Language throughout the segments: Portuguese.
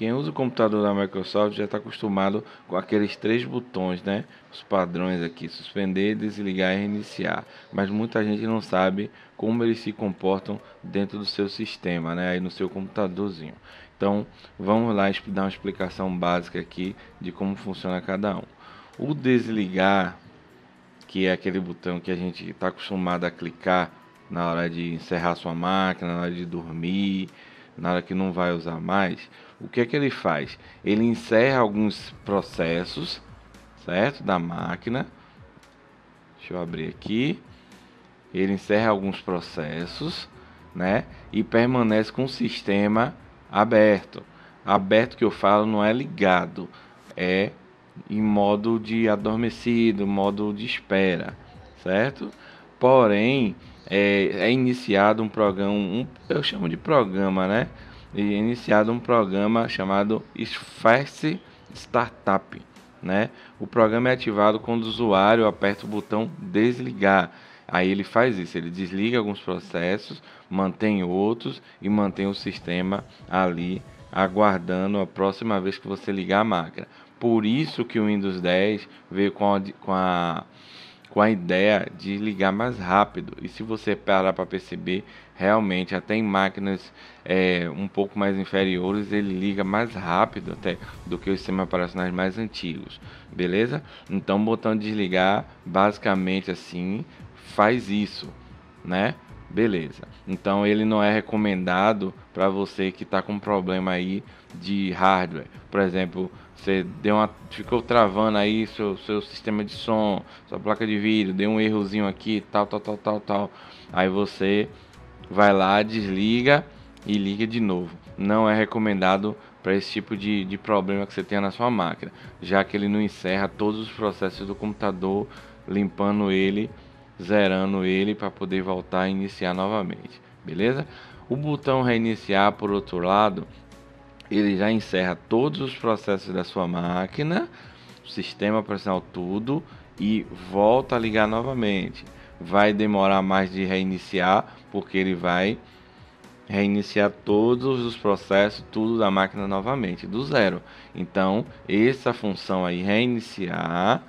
Quem usa o computador da Microsoft já está acostumado com aqueles três botões, né? Os padrões aqui, suspender, desligar e reiniciar. Mas muita gente não sabe como eles se comportam dentro do seu sistema, né? Aí no seu computadorzinho. Então, vamos lá dar uma explicação básica aqui de como funciona cada um. O desligar, que é aquele botão que a gente está acostumado a clicar na hora de encerrar sua máquina, na hora de dormir, na hora que não vai usar mais, o que é que ele faz? Ele encerra alguns processos, certo? Da máquina. Deixa eu abrir aqui. Ele encerra alguns processos, né? E permanece com o sistema aberto. Aberto que eu falo não é ligado, é em modo de adormecido, modo de espera, certo? Porém, é, é iniciado um programa, um, eu chamo de programa, né? e iniciado um programa chamado Esferce Startup. Né? O programa é ativado quando o usuário aperta o botão desligar. Aí ele faz isso, ele desliga alguns processos, mantém outros e mantém o sistema ali aguardando a próxima vez que você ligar a máquina. Por isso que o Windows 10 veio com a, com a com a ideia de ligar mais rápido. E se você parar para perceber, realmente até em máquinas é, um pouco mais inferiores ele liga mais rápido até do que os sistemas operacionais mais antigos, beleza? Então o botão desligar basicamente assim faz isso, né? Beleza. Então ele não é recomendado para você que está com problema aí de hardware. Por exemplo, você deu uma, ficou travando aí seu, seu sistema de som, sua placa de vídeo, deu um errozinho aqui, tal, tal, tal, tal, tal. Aí você vai lá, desliga e liga de novo. Não é recomendado para esse tipo de, de problema que você tenha na sua máquina, já que ele não encerra todos os processos do computador limpando ele zerando ele para poder voltar a iniciar novamente, beleza? O botão reiniciar, por outro lado, ele já encerra todos os processos da sua máquina, sistema operacional tudo e volta a ligar novamente. Vai demorar mais de reiniciar, porque ele vai reiniciar todos os processos, tudo da máquina novamente, do zero. Então, essa função aí, reiniciar,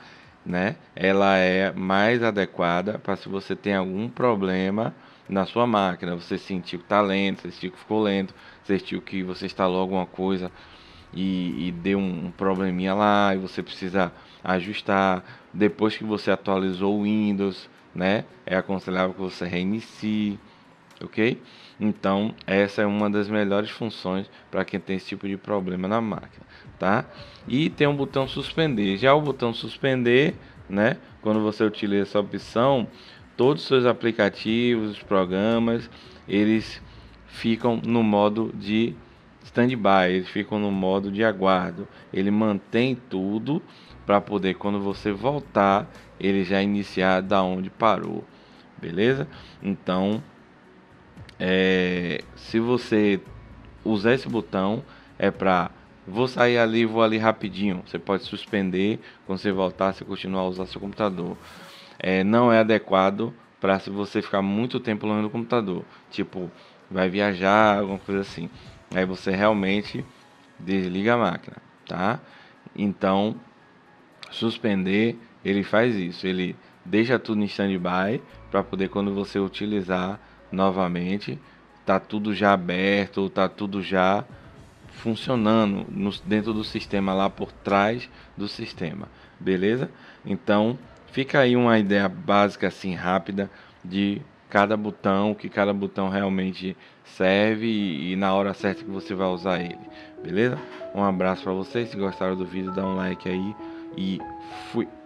né? Ela é mais adequada para se você tem algum problema na sua máquina, você sentiu que está lento, você sentiu que ficou lento, você sentiu que você instalou alguma coisa e, e deu um, um probleminha lá e você precisa ajustar. Depois que você atualizou o Windows, né? É aconselhável que você reinicie ok? Então, essa é uma das melhores funções para quem tem esse tipo de problema na máquina, tá? E tem um botão suspender. Já o botão suspender, né? Quando você utiliza essa opção, todos os seus aplicativos, programas, eles ficam no modo de standby, eles ficam no modo de aguardo. Ele mantém tudo para poder quando você voltar, ele já iniciar da onde parou. Beleza? Então, é, se você usar esse botão, é para vou sair ali, vou ali rapidinho. Você pode suspender, quando você voltar, se continuar a usar seu computador. É, não é adequado para se você ficar muito tempo longe do computador. Tipo, vai viajar, alguma coisa assim. Aí você realmente desliga a máquina, tá? Então, suspender, ele faz isso. Ele deixa tudo em stand-by para poder, quando você utilizar, novamente, tá tudo já aberto, tá tudo já funcionando no, dentro do sistema, lá por trás do sistema, beleza? Então, fica aí uma ideia básica, assim, rápida, de cada botão, que cada botão realmente serve e, e na hora certa que você vai usar ele, beleza? Um abraço para vocês, se gostaram do vídeo, dá um like aí e fui!